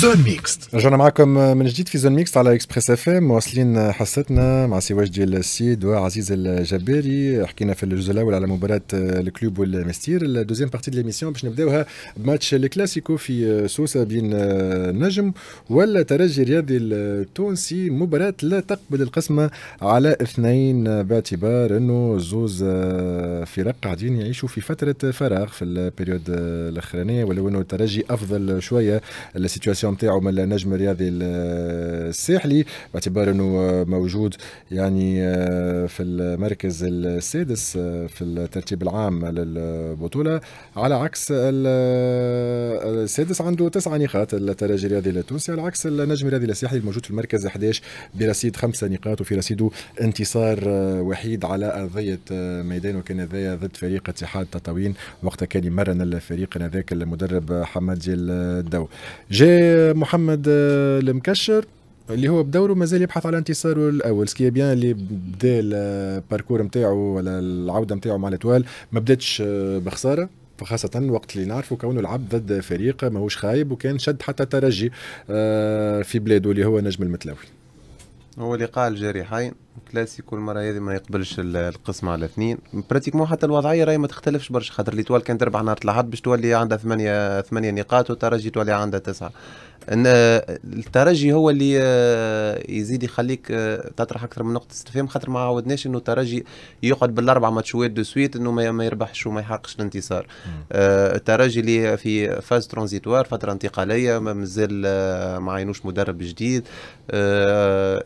زون ميكست رجعنا معكم من جديد في زون ميكست على اكسبريس اف ام واصلين حصتنا مع سواج ديال السيد وعزيز الجباري حكينا في الجزء الاول على مباراه الكلوب والمستير الدوزيام بارتي ديليميسيون ليميسيون باش نبداوها بماتش الكلاسيكو في سوسه بين النجم والترجي الرياضي التونسي مباراه لا تقبل القسمه على اثنين باعتبار انه زوز فرق قاعدين يعيشوا في فتره فراغ في البريود الاخرانيه ولو انه الترجي افضل شويه السيتواسيون نتاعو من النجم الرياضي الساحلي باعتبار انه موجود يعني آه، في المركز السادس آه، في الترتيب العام للبطوله على عكس آه، السادس عنده تسعة نقاط الترجي الرياضي التونسي على عكس النجم الرياضي الساحلي الموجود في المركز 11 برصيد خمسة نقاط وفي رصيده انتصار وحيد على ارضيه ميدان وكان هذايا ضد فريق اتحاد تطاوين وقتها كان يمرن الفريق هذاك المدرب حمد الدو جاء محمد آه، المكشر اللي هو بدوره مازال يبحث على انتصاره الاول سكي بيان اللي بدا الباركور آه، نتاعو ولا العوده نتاعو مع الاتوال ما بداتش آه، بخساره فخاصة وقت اللي نعرفه كونه لعب ضد فريق ماهوش خايب وكان شد حتى ترجي في بلاده اللي هو نجم المتلاوي هو لقاء الجريحين كلاسيكو المره هذه ما يقبلش القسم على اثنين براتيكمون حتى الوضعيه راهي ما تختلفش برشا خاطر توال كانت تربح نهار الاحد باش تولي عندها ثمانيه ثمانيه نقاط والترجي تولي عندها تسعه ان الترجي هو اللي آه، يزيد يخليك آه، تطرح اكثر من نقطه استفهام خاطر ما عودناش انه الترجي يقعد بالاربع ماتشوات دو سويت انه ما يربحش وما يحققش الانتصار آه، الترجي اللي في فاز ترانزيتوار فتره انتقاليه مازال ما عينوش مدرب جديد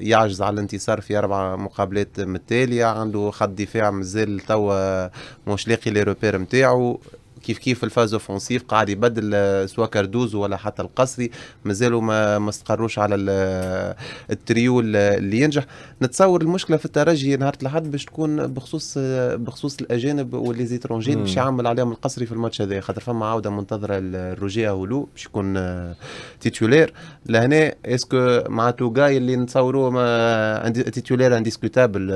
يعجز على الانتصار في اربع مقابلات متاليه عنده خط دفاع مازال توا مش لاقي لي روبير نتاعو كيف كيف الفاز اوفونسيف قاعد يبدل آه، سوا كاردوزو ولا حتى القصري مازالوا ما ما استقروش على آه، التريو اللي ينجح نتصور المشكله في الترجي نهار الاحد باش تكون بخصوص آه، بخصوص الاجانب واللي زيترونجين باش يعمل عليهم القصري في الماتش هذا خاطر فما عوده منتظره الروجيه ولو باش يكون تيتولير لهنا اسكو مع توجاي اللي نتصوروه تيتولير انديسكوتابل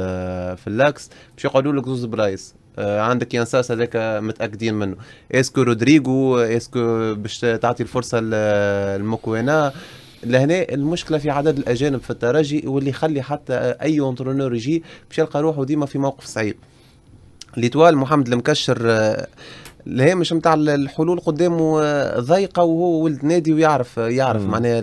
في اللاكس باش يقعدوا لك زوز برايس عندك ينساس هذاك متاكدين منه اسكو رودريجو اسكو باش تعطي الفرصه لمكوانا لهنا المشكله في عدد الاجانب في الترجي واللي يخلي حتى اي انترونور يجي باش يلقى روحه ديما في موقف صعيب ليتوال محمد المكشر الهامش نتاع الحلول قدامه ضيقه وهو ولد نادي ويعرف يعرف معناها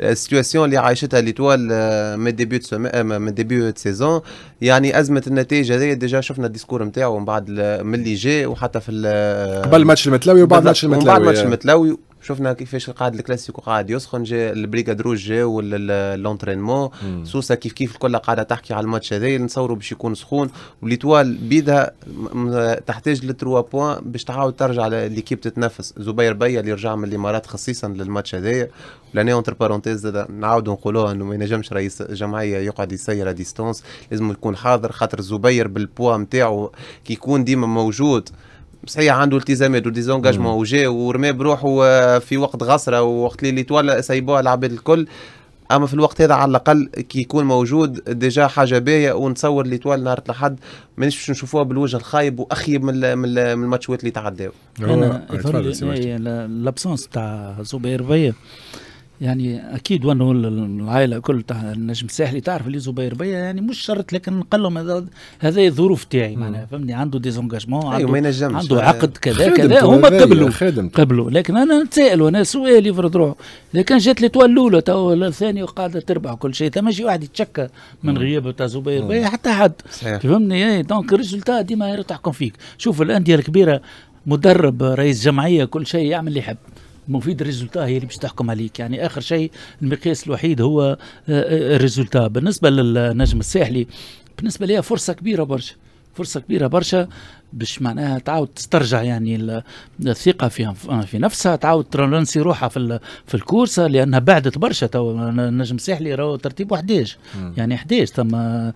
السيتواسيون اللي عايشتها ليتوال آه، من ديبيو آه، من ديبيو سيزون يعني ازمه النتائج هذه ديجا شفنا الديسكور نتاعو من بعد ملي جاء وحتى في قبل ماتش المتلاوي وبعد ماتش المتلاوي وبعد آه. ماتش المتلاوي شفنا كيفاش قاعد الكلاسيكو قاعد يسخن جا روج جا لونترينمون سوسا كيف كيف الكل قاعده تحكي على الماتش هذايا نتصوروا باش يكون سخون وليتوال بيدها تحتاج لتروا بوان باش تعاود ترجع ليكيب تتنفس زبير بيا اللي رجع من الامارات خصيصا للماتش هذايا لاني اونتر بارونتيز نعاودوا نقولوها انه ما ينجمش رئيس جمعيه يقعد يسير ديستونس لازم يكون حاضر خاطر زبير بالبوا نتاعو كي يكون ديما موجود صحيح عنده التزامات وديزونجاجمون وجا ورمى بروحه في وقت غصره ووقت اللي تولى سيبوها العباد الكل اما في الوقت هذا على الاقل كي يكون موجود ديجا حاجه باهيه ونتصور اللي طوال نهار الاحد مانيش باش نشوفوها بالوجه الخايب واخيب من من الماتشات اللي تعداو. انا إيه، لابسونس تاع زوبير بيا يعني اكيد وانه العائله كل النجم الساحلي تعرف اللي زبير بيا يعني مش شرط لكن نقول لهم هذا الظروف تاعي معناها فهمني عنده ديزونجاجمون أيوة، عنده, أيوة ما ينجمش عنده عقد كذا كذا هما قبلوا قبلوا لكن انا نتسائل وانا سؤالي يفرض روحه اذا كان جات لي توال الاولى تو الثانيه وقاعده تربح كل شيء ثم شي واحد يتشكى من غيابه تاع زبير بيا حتى حد فهمني دونك إيه، الريزلتا ديما تحكم فيك شوف الانديه الكبيره مدرب رئيس جمعيه كل شيء يعمل اللي يحب مفيد الريزولتا هي اللي باش تحكم عليك يعني اخر شيء المقياس الوحيد هو آه، آه، الريزولتا بالنسبه للنجم الساحلي بالنسبه ليها فرصه كبيره برشا فرصه كبيره برشا باش معناها تعاود تسترجع يعني الثقه في في نفسها تعاود ترانسي روحها في في الكورسه لانها بعدت برشا تو النجم الساحلي راهو ترتيب 11 يعني 11 ثم آه،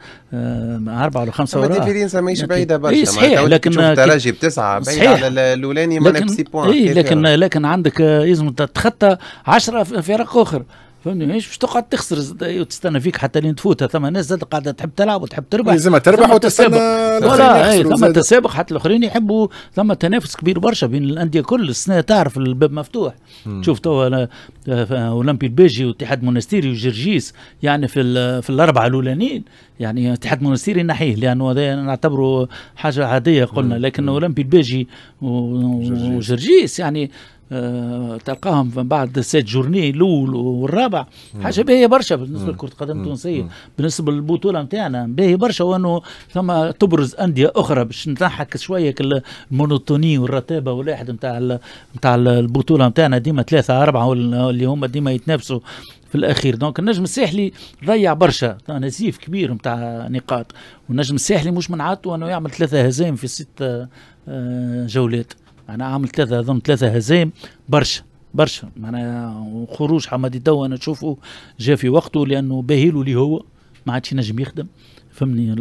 اربعه ولا خمسه وراه ديفيرينسا ماهيش يعني بعيده برشا إيه، صحيح لكن تراجي بتسعه بعيد على الاولاني ما بسي بوان إيه، لكن لكن عندك لازم تتخطى 10 فرق اخر فهمني ماهيش باش تقعد تخسر وتستنى فيك حتى لين تفوتها ثم ناس زاد قاعده تحب تلعب وتحب تربح لازم إيه، تربح وتستنى لا إيه، ثم تسابق حتى الاخرين يحبوا ثم تنافس كبير برشا بين الانديه كل السنه تعرف الباب مفتوح مم. شوف توا آه، اولمبي الباجي واتحاد مونستيري وجرجيس يعني في في الاربعه الاولانيين يعني اتحاد مونستيري نحيه لانه هذا نعتبره حاجه عاديه قلنا لكن اولمبي الباجي وجرجيس يعني آه تلقاهم من بعد سيت جورني الاول والرابع حاجه باهيه برشا بالنسبه لكره القدم التونسيه بالنسبه للبطوله نتاعنا باهيه برشا وانه ثم تبرز انديه اخرى باش نضحك شويه المونوتوني والرتابه والواحد نتاع نتاع البطوله نتاعنا ديما ثلاثه اربعه اللي هما ديما يتنافسوا في الاخير دونك النجم الساحلي ضيع برشا نزيف كبير نتاع نقاط والنجم الساحلي مش من عادته انه يعمل ثلاثه هزائم في ست آه، جولات معناها عامل ثلاثه اظن ثلاثه هزيم برشا برشا معناها وخروج حمادي توا انا نشوفه جا في وقته لانه باهيلو اللي هو ما عادش ينجم يخدم فهمني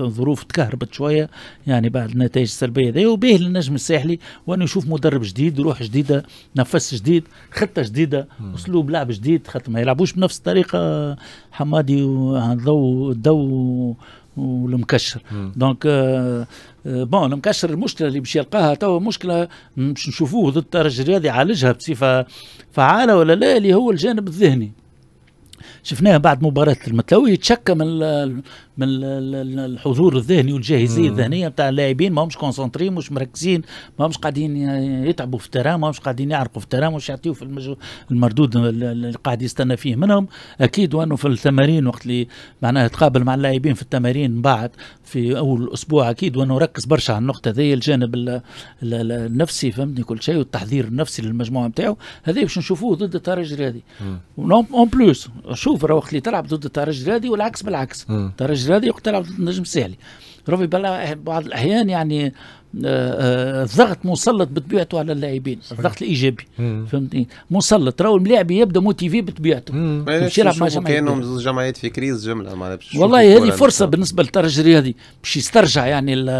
الظروف تكهربت شويه يعني بعد النتائج السلبيه هذيا وباهي للنجم الساحلي وانا نشوف مدرب جديد روح جديده نفس جديد خطه جديده اسلوب لعب جديد خاطر ما يلعبوش بنفس الطريقه حمادي والضو الضو والمكشر دونك بون المكشر المشكله اللي باش يلقاها توا مشكله باش نشوفوه ضد الترجي الرياضي يعالجها بصفه فعاله ولا لا اللي هو الجانب الذهني شفناه بعد مباراه المتلوي يتشكى من من الحضور الذهني والجاهزيه الذهنيه بتاع اللاعبين ما همش مش مركزين ما همش قاعدين يتعبوا في الترام ما همش قاعدين يعرقوا في الترام مش يعطيوا في المردود اللي قاعد يستنى فيه منهم اكيد وانه في التمارين وقت اللي معناها تقابل مع اللاعبين في التمارين بعد في اول اسبوع اكيد وانه ركز برشا على النقطه هذه الجانب النفسي فهمتني كل شيء والتحضير النفسي للمجموعه نتاعو هذا باش نشوفوه ضد الترجي هذه اون بلوس شو شوف راه وقت اللي تلعب ضد طارج رادي والعكس بالعكس طارج رادي وقت تلعب ضد النجم الساحلي روفي بلا بعض الاحيان يعني آه، آه، الضغط مسلط بطبيعته على اللاعبين الضغط الايجابي مم. فهمتني مسلط راهو الملاعب يبدا موتيفي بطبيعته باش يلعب مع جمعيه كانوا الجمعيات في كريز جمله معناها والله هذه فرصه بالنسبه للترجي الرياضي باش يسترجع يعني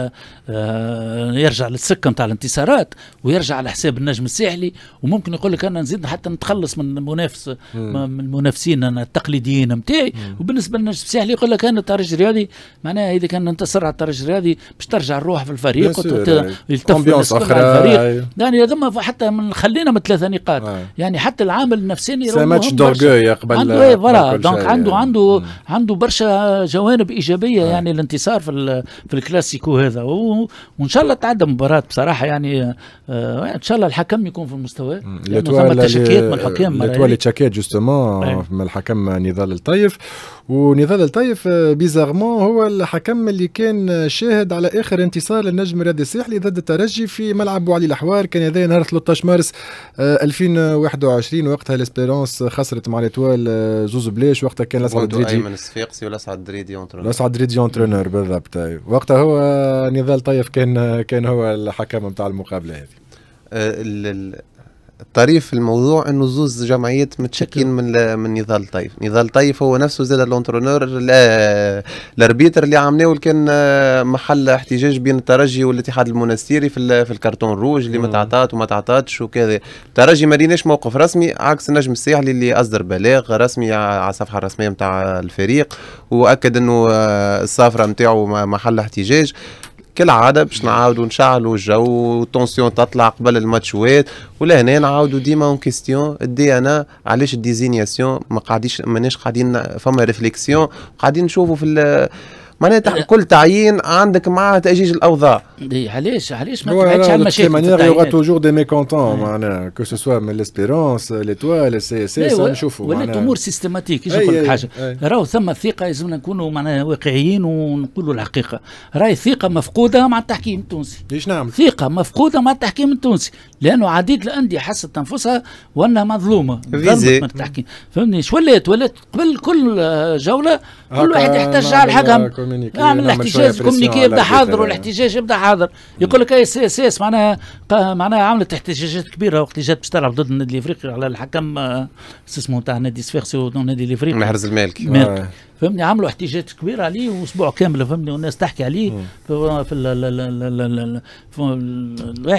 آه، يرجع للسكه نتاع الانتصارات ويرجع على حساب النجم الساحلي وممكن يقول لك انا نزيد حتى نتخلص من المنافس من المنافسين انا التقليديين نتاعي وبالنسبه للنجم الساحلي يقول لك انا الترجي الرياضي معناها اذا كان انتصر على الترجي الرياضي باش ترجع الروح في الفريق يعني آه، أيوه. يعني حتى يلتف الفريق يعني هذوما حتى خلينا من ثلاثه نقاط آه. يعني حتى العامل النفساني سي ماتش يقبل عنده فوالا دونك إيه، عنده يعني. عنده عنده برشا جوانب ايجابيه آه. يعني الانتصار في في الكلاسيكو هذا وان شاء الله تعدى مباراه بصراحه يعني ان شاء الله الحكم يكون في المستوى لانه ثم تشكيات من الحكام تشكيات جوستومون من الحكم نضال الطيف ونضال الطيف بيزارمون هو الحكم اللي كان شاهد على اخر انتصار للنجم الرياضي الساحلي ضد الترجي في ملعب بوعلي الأحوار كان هذا نهار 13 مارس 2021 آه، وقتها الاسبيرونس خسرت مع ليتوال آه، زوز بلاش وقتها كان الاسعد الدريدي ايمن الصفاقسي والاسعد الدريدي اونترونور الاسعد الدريدي اونترونور بالضبط أيوة. وقتها هو آه، نضال طيف كان كان هو الحكم نتاع المقابله هذه الطريف في الموضوع انه زوز جمعيات متشكين من من نضال طيف نضال طيف هو نفسه زاد لونترونور الاربيتر اللي عملناه كان آه، محل احتجاج بين الترجي والاتحاد المنستيري في في الكرتون روج اللي ما تعطات وما تعطاتش وكذا الترجي ما ليناش موقف رسمي عكس النجم الساحلي اللي اصدر بلاغ رسمي على الصفحه الرسميه نتاع الفريق واكد انه آه، الصافره نتاعو محل احتجاج كالعاده باش نعاودوا نشعلوا الجو والتونسيون تطلع قبل الماتشوات ولهنا نعاودوا ديما اون كيستيون الدي انا علاش الديزينياسيون ما قاعديش ماناش قاعدين فما ريفليكسيون قاعدين نشوفوا في معناتها كل تعيين عندك معاه تأجيج الأوضاع علاش علاش ما تبعدش على المشاكل مانيير يوغا توجور دي ميكونتون معناها كو سوسوا من ليسبيرونس ليتوال سي اس اس نشوفوا ولا أمور سيستماتيك ايش نقول لك حاجة راهو ثم ثقة لازمنا نكونوا معناها واقعيين ونقولوا الحقيقة راهي ثقة مفقودة مع التحكيم التونسي ليش نعمل ثقة مفقودة مع التحكيم التونسي لأنه عديد الأندية حست أنفسها وأنها مظلومة من التحكيم فهمني ولات ولات قبل كل جولة كل واحد يحتاج على حقهم يعمل الاحتجاج كومينيكي يبدا حاضر والاحتجاج يبدا حاضر يقول لك اي سي اس اس معناها معناها عملت احتجاجات كبيره وقت اللي جات باش تلعب ضد النادي الافريقي على الحكم آه، اسمه تاع نادي سفيرسي ونادي الافريقي محرز المالكي فهمني عملوا احتجاجات كبيره عليه واسبوع كامل فهمني والناس تحكي عليه في في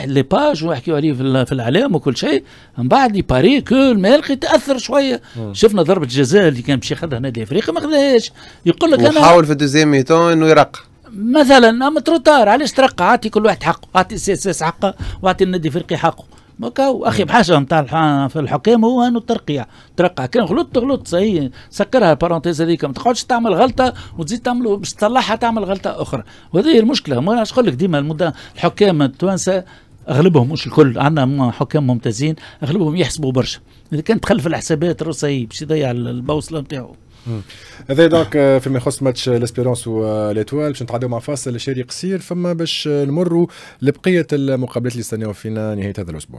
لي باج ويحكيوا عليه في, في الاعلام وكل شيء من بعد يباري كو المالقي تاثر شويه شفنا ضربه الجزاء اللي كان باش ياخذها نادي افريقيا ما خذاهاش يقول لك انا حاول في الدوزيام ميتون انه يرقى مثلا اما تروتار علاش ترقى اعطي كل واحد حقه السي اس اس حقه واعطي النادي الافريقي حقه اخي بحاجه نتاع في الحكام هو انه الترقيع ترقع كان غلطت غلطت صحيح سكرها البارونتيز هذيك ما تقعدش تعمل غلطه وتزيد تعمل باش تصلحها تعمل غلطه اخرى وهذه المشكله ما نقول لك ديما المده الحكام التوانسه اغلبهم مش الكل عندنا حكام ممتازين اغلبهم يحسبوا برشا اذا كان تخلف الحسابات روسي باش يضيع البوصله نتاعو هذا دونك آه، فيما يخص ماتش آه، ليسبيرونس وليتوال آه، باش نتعداو مع فاصل شاري قصير فما باش نمروا لبقيه المقابلات اللي استناو فينا نهايه هذا الاسبوع